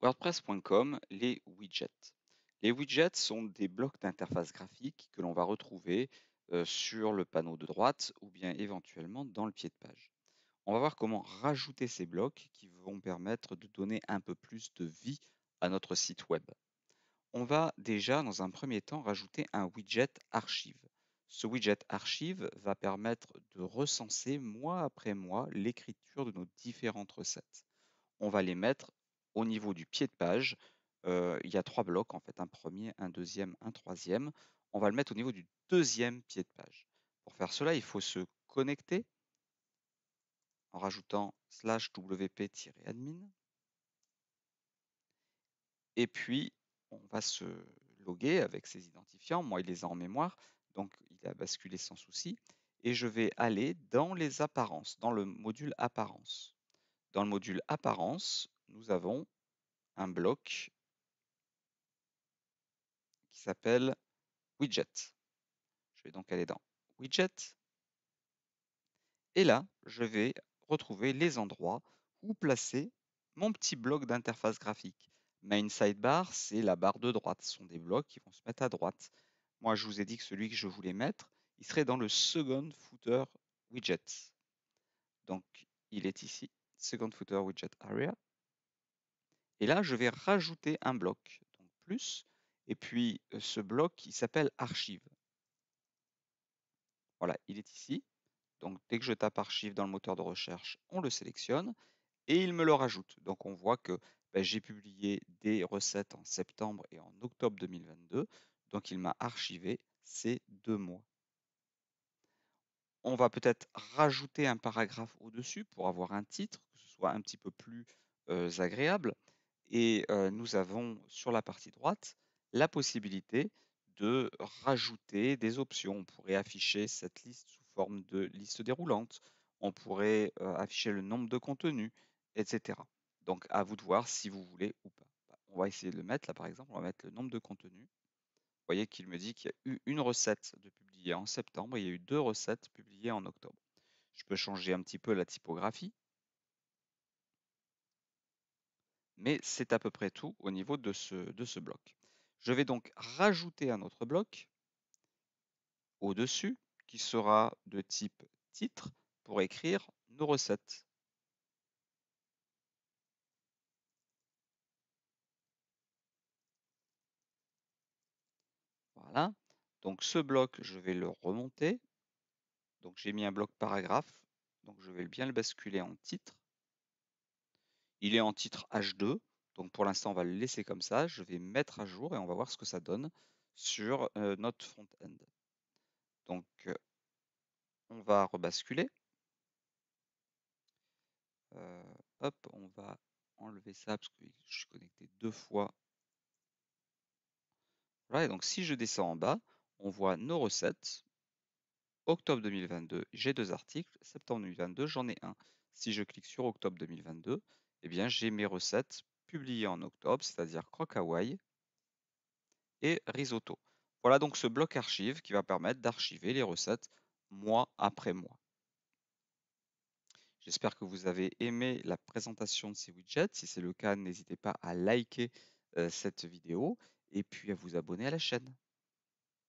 WordPress.com, les widgets. Les widgets sont des blocs d'interface graphique que l'on va retrouver euh, sur le panneau de droite ou bien éventuellement dans le pied de page. On va voir comment rajouter ces blocs qui vont permettre de donner un peu plus de vie à notre site web. On va déjà dans un premier temps rajouter un widget archive. Ce widget archive va permettre de recenser mois après mois l'écriture de nos différentes recettes. On va les mettre au niveau du pied de page, il y a trois blocs en fait, un premier, un deuxième, un troisième. On va le mettre au niveau du deuxième pied de page. Pour faire cela, il faut se connecter en rajoutant slash wp-admin. Et puis, on va se loguer avec ses identifiants. Moi, il les a en mémoire, donc il a basculé sans souci. Et je vais aller dans les apparences, dans le module apparence. Dans le module apparence, nous avons un bloc qui s'appelle widget. Je vais donc aller dans widget. Et là, je vais retrouver les endroits où placer mon petit bloc d'interface graphique. Main sidebar, c'est la barre de droite. Ce sont des blocs qui vont se mettre à droite. Moi, je vous ai dit que celui que je voulais mettre, il serait dans le second footer widget. Donc, il est ici, second footer widget area. Et là, je vais rajouter un bloc, donc plus, et puis ce bloc, il s'appelle archive. Voilà, il est ici. Donc dès que je tape archive dans le moteur de recherche, on le sélectionne et il me le rajoute. Donc on voit que bah, j'ai publié des recettes en septembre et en octobre 2022. Donc il m'a archivé ces deux mois. On va peut-être rajouter un paragraphe au-dessus pour avoir un titre, que ce soit un petit peu plus agréable. Et nous avons sur la partie droite la possibilité de rajouter des options. On pourrait afficher cette liste sous forme de liste déroulante. On pourrait afficher le nombre de contenus, etc. Donc à vous de voir si vous voulez ou pas. Bah, on va essayer de le mettre là par exemple. On va mettre le nombre de contenus. Vous voyez qu'il me dit qu'il y a eu une recette de publiée en septembre, et il y a eu deux recettes publiées en octobre. Je peux changer un petit peu la typographie. mais c'est à peu près tout au niveau de ce, de ce bloc. Je vais donc rajouter un autre bloc au-dessus qui sera de type titre pour écrire nos recettes. Voilà. Donc ce bloc, je vais le remonter. Donc j'ai mis un bloc paragraphe. Donc je vais bien le basculer en titre. Il est en titre H2, donc pour l'instant, on va le laisser comme ça. Je vais mettre à jour et on va voir ce que ça donne sur euh, notre front-end. Donc, euh, on va rebasculer. Euh, hop, on va enlever ça parce que je suis connecté deux fois. Voilà, et donc si je descends en bas, on voit nos recettes. Octobre 2022, j'ai deux articles. Septembre 2022, j'en ai un. Si je clique sur octobre 2022, eh bien, j'ai mes recettes publiées en octobre, c'est-à-dire croque Hawaii et risotto. Voilà donc ce bloc archive qui va permettre d'archiver les recettes mois après mois. J'espère que vous avez aimé la présentation de ces widgets. Si c'est le cas, n'hésitez pas à liker euh, cette vidéo et puis à vous abonner à la chaîne.